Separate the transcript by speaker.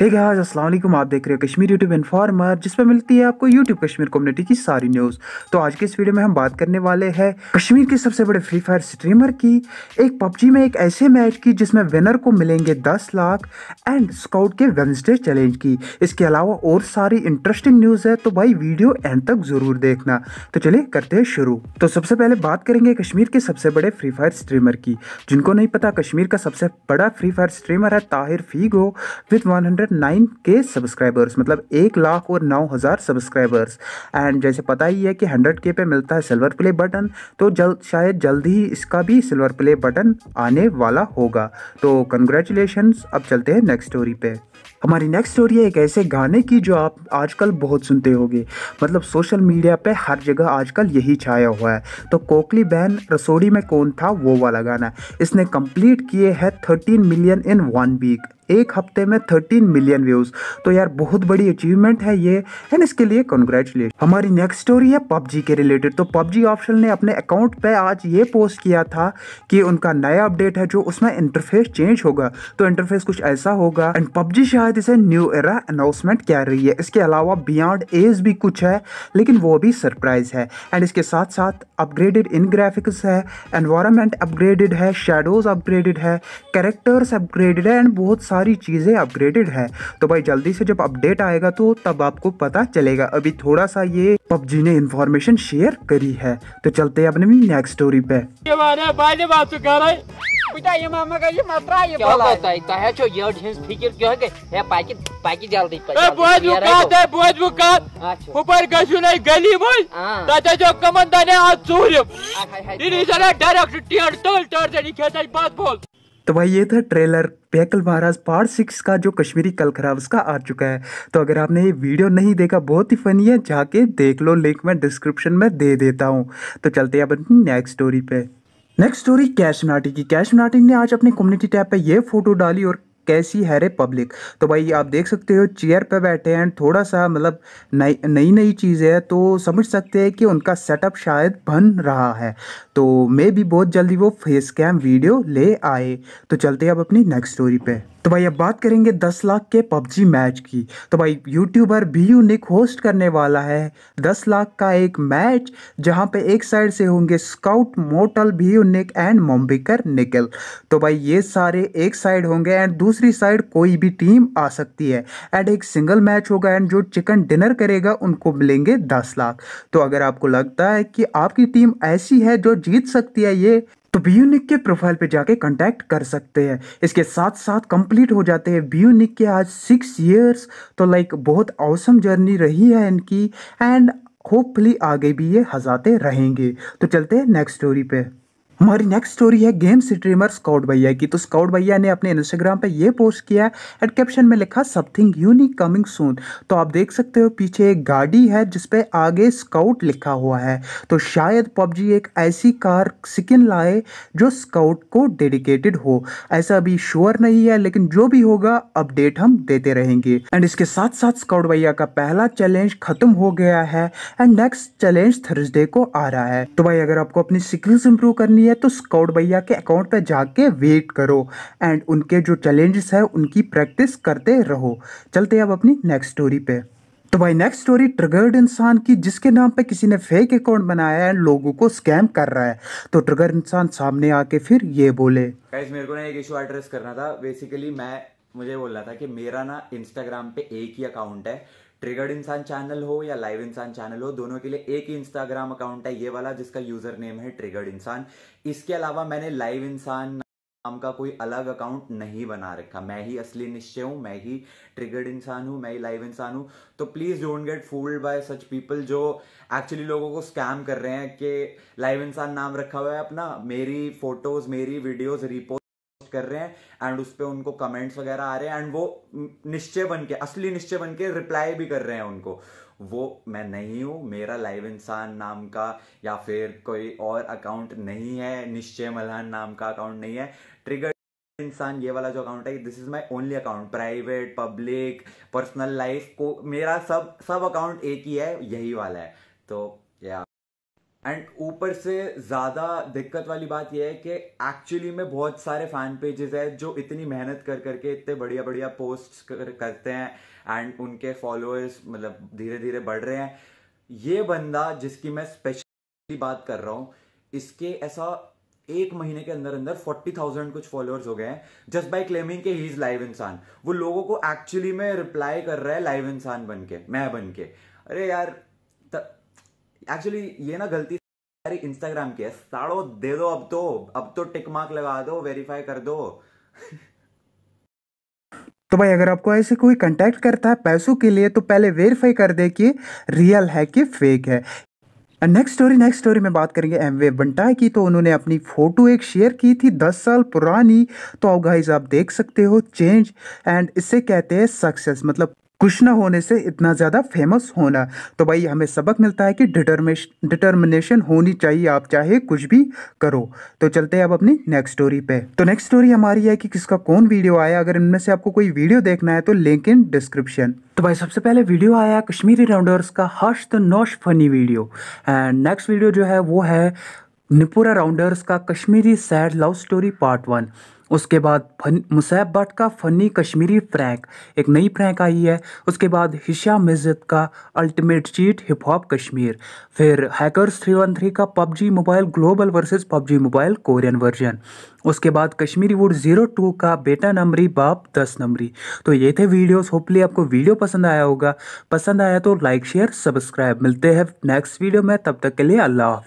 Speaker 1: hey guys अस्सलाम वालेकुम आप देख रहे हो कश्मीर यूट्यूब इन्फॉर्मर जिस पर मिलती है आपको यूट्यूब कश्मीर कम्युनिटी की सारी न्यूज़ तो आज के इस वीडियो में हम बात करने वाले हैं कश्मीर के सबसे बड़े फ्री फायर स्ट्रीमर की एक पबजी में एक ऐसे मैच की जिसमें विनर को मिलेंगे दस लाख एंड स्काउट के वेंसडे चैलेंज की इसके अलावा और सारी इंटरेस्टिंग न्यूज़ है तो भाई वीडियो एंड तक ज़रूर देखना तो चलिए करते हैं शुरू तो सबसे पहले बात करेंगे कश्मीर के सबसे बड़े फ्री फायर स्ट्रीमर की जिनको नहीं पता कश्मीर का सबसे बड़ा फ्री फायर स्ट्रीमर है ताहिर फीगो with one nine K subscribers मतलब एक लाख और नौ हज़ार सब्सक्राइबर्स एंड जैसे पता ही है कि हंड्रेड के पे मिलता है सिल्वर प्ले बटन तो जल्द शायद जल्द ही इसका भी सिल्वर प्ले बटन आने वाला होगा तो कंग्रेचुलेशन अब चलते हैं नेक्स्ट स्टोरी पे हमारी नेक्स्ट स्टोरी है एक ऐसे गाने की जो आप आजकल बहुत सुनते होंगे मतलब सोशल मीडिया पे हर जगह आजकल यही छाया हुआ है तो कोकली बहन रसोड़ी में कौन था वो वाला गाना इसने कंप्लीट किए है thirteen million in one week एक हफ्ते में थर्टीन मिलियन व्यूज तो यार बहुत बड़ी अचीवमेंट है ये एंड इसके लिए कंग्रेचुलेशन हमारी नेक्स्ट स्टोरी है पबजी के रिलेटेड तो पबजी ऑप्शन ने अपने अकाउंट पे आज ये पोस्ट किया था कि उनका नया अपडेट है जो उसमें इंटरफेस चेंज होगा तो इंटरफेस कुछ ऐसा होगा एंड पबजी शायद इसे न्यू एरा अनाउंसमेंट कह रही है इसके अलावा बियॉन्ड एज भी कुछ है लेकिन वो भी सरप्राइज है एंड इसके साथ साथ अपग्रेडेड इन ग्राफिक्स है एनवायरमेंट अपग्रेडेड है शेडोज अपग्रेडेड है कैरेक्टर्स अपग्रेडेड है एंड बहुत सारी चीज़ें अपग्रेडेड हैं तो भाई जल्दी से जब अपडेट आएगा तो तब आपको पता चलेगा अभी थोड़ा सा ये पबजी ने इन्फॉर्मेशन शेयर करी है तो चलते हैं अपने नेक्स्ट स्टोरी पे
Speaker 2: डायरेक्ट टियर
Speaker 1: टोल बात बोल तो भाई ये था ट्रेलर पैकल महाराज पार्ट सिक्स का जो कश्मीरी कल खराब उसका आ चुका है तो अगर आपने ये वीडियो नहीं देखा बहुत ही फनी है जाके देख लो लिंक मैं डिस्क्रिप्शन में दे देता हूँ तो चलते हैं अपनी नेक्स्ट स्टोरी पे नेक्स्ट स्टोरी कैश नाटी की कैश मनाटी ने आज अपने कम्युनिटी टैब पे ये फोटो डाली और कैसी है रे पब्लिक तो भाई आप देख सकते हो चेयर पे बैठे हैं थोड़ा सा मतलब नई नई नई चीज़ें हैं तो समझ सकते हैं कि उनका सेटअप शायद बन रहा है तो मे भी बहुत जल्दी वो फेस कैम वीडियो ले आए तो चलते हैं अब अपनी नेक्स्ट स्टोरी पे तो भाई अब बात करेंगे 10 लाख के पबजी मैच की तो भाई यूट्यूबर भी यूनिक होस्ट करने वाला है 10 लाख का एक मैच जहां पे एक साइड से होंगे स्काउट मोटल भी यूनिक एंड मोम्बिकर निकल तो भाई ये सारे एक साइड होंगे एंड दूसरी साइड कोई भी टीम आ सकती है एंड एक सिंगल मैच होगा एंड जो चिकन डिनर करेगा उनको मिलेंगे दस लाख तो अगर आपको लगता है कि आपकी टीम ऐसी है जो जीत सकती है ये तो बी यूनिक के प्रोफाइल पे जाके कांटेक्ट कर सकते हैं इसके साथ साथ कंप्लीट हो जाते हैं बी यूनिक के आज सिक्स इयर्स तो लाइक बहुत औसम जर्नी रही है इनकी एंड होपफुली आगे भी ये हजाते रहेंगे तो चलते हैं नेक्स्ट स्टोरी पे हमारी नेक्स्ट स्टोरी है गेम स्ट्रीमर स्काउट भैया की तो स्काउट भैया ने अपने इंस्टाग्राम पे ये पोस्ट किया है एंड कैप्शन में लिखा समथिंग यूनिक कमिंग सून तो आप देख सकते हो पीछे एक गाड़ी है जिसपे आगे स्काउट लिखा हुआ है तो शायद पबजी एक ऐसी कार सिकिन लाए जो स्काउट को डेडिकेटेड हो ऐसा अभी श्योर नहीं है लेकिन जो भी होगा अपडेट हम देते रहेंगे एंड इसके साथ साथ स्काउट भैया का पहला चैलेंज खत्म हो गया है एंड नेक्स्ट चैलेंज थर्सडे को आ रहा है तो भाई अगर आपको अपनी स्किल्स इंप्रूव करनी हुई है तो स्काउट भैया के अकाउंट पर जाके वेट करो एंड उनके जो चैलेंजेस है उनकी प्रैक्टिस करते रहो चलते अब अपनी नेक्स्ट स्टोरी पे तो भाई नेक्स्ट स्टोरी ट्रगर्ड इंसान की जिसके नाम पे किसी ने फेक अकाउंट बनाया है लोगों को स्कैम कर रहा है तो ट्रगर इंसान सामने आके फिर ये बोले
Speaker 2: गाइस मेरे को ना एक इशू एड्रेस करना था बेसिकली मैं मुझे बोल रहा था कि मेरा ना इंस्टाग्राम पे एक ही अकाउंट है ट्रिगर्ड इंसान चैनल हो या लाइव इंसान चैनल हो दोनों के लिए एक ही इंस्टाग्राम अकाउंट है ये वाला जिसका यूजर नेम है ट्रिगर्ड इंसान इसके अलावा मैंने लाइव इंसान नाम का कोई अलग अकाउंट नहीं बना रखा मैं ही असली निश्चय हूं मैं ही ट्रिगर्ड इंसान हूं मैं ही लाइव इंसान हूं तो please don't get fooled by such people जो एक्चुअली लोगों को स्कैम कर रहे हैं कि लाइव इंसान नाम रखा हुआ है अपना मेरी फोटोज मेरी वीडियोज रिपोर्ट कर रहे हैं एंड उस पर उनको कमेंट्स वगैरह आ रहे हैं एंड वो निश्चय बन के असली निश्चय बन के रिप्लाई भी कर रहे हैं उनको वो मैं नहीं हूँ मेरा लाइव इंसान नाम का या फिर कोई और अकाउंट नहीं है निश्चय मल्हान नाम का अकाउंट नहीं है ट्रिगर इंसान ये वाला जो अकाउंट है this is my only account private public personal life को मेरा सब सब अकाउंट एक ही है यही वाला है तो एंड ऊपर से ज़्यादा दिक्कत वाली बात यह है कि एक्चुअली में बहुत सारे फैन पेजेस है जो इतनी मेहनत कर करके इतने बढ़िया बढ़िया पोस्ट्स कर, करते हैं एंड उनके फॉलोअर्स मतलब धीरे धीरे बढ़ रहे हैं ये बंदा जिसकी मैं स्पेशली बात कर रहा हूँ इसके ऐसा एक महीने के अंदर अंदर फोर्टी थाउजेंड कुछ फॉलोअर्स हो गए हैं जस्ट बाई क्लेमिंग के ही इज लाइव इंसान वो लोगों को एक्चुअली में रिप्लाई कर रहा है लाइव इंसान बन के मैं बन के अरे यार एक्चुअली ये ना गलती सारी इंस्टाग्राम की है साड़ो दे दो अब तो अब तो टिक मार्क लगा दो वेरीफाई कर दो
Speaker 1: तो भाई अगर आपको ऐसे कोई कांटेक्ट करता है पैसों के लिए तो पहले वेरीफाई कर दे कि रियल है कि फेक है नेक्स्ट स्टोरी नेक्स्ट स्टोरी में बात करेंगे एम वे बंटा की तो उन्होंने अपनी फ़ोटो एक शेयर की थी दस साल पुरानी तो अब गाइज आप देख सकते हो चेंज एंड इसे कहते हैं सक्सेस मतलब कुछ ना होने से इतना ज़्यादा फेमस होना तो भाई हमें सबक मिलता है कि डिटर्मेश डिटर्मिनेशन होनी चाहिए आप चाहे कुछ भी करो तो चलते हैं अब अपनी नेक्स्ट स्टोरी पे तो नेक्स्ट स्टोरी हमारी है कि किसका कौन वीडियो आया अगर इनमें से आपको कोई वीडियो देखना है तो लिंक इन डिस्क्रिप्शन तो भाई सबसे पहले वीडियो आया कश्मीरी राउंडर्स का हर्ष द नोश funny video and next video जो है वो है निपुरा राउंडर्स का Kashmiri sad love story part one उसके बाद फन मुसैब भट्ट का फ़नी कश्मीरी फ्रैंक एक नई फ्रैंक आई है उसके बाद हिशा मिजद का ultimate cheat hip hop Kashmir फिर हैकर्स थ्री वन थ्री का PUBG mobile global versus PUBG mobile Korean version उसके बाद कश्मीरी वुड जीरो टू का बेटा नंबरी बाप दस नंबरी तो ये थे वीडियोस होपली आपको वीडियो पसंद आया होगा पसंद आया तो लाइक शेयर सब्सक्राइब मिलते हैं नेक्स्ट वीडियो में तब तक के लिए अल्लाह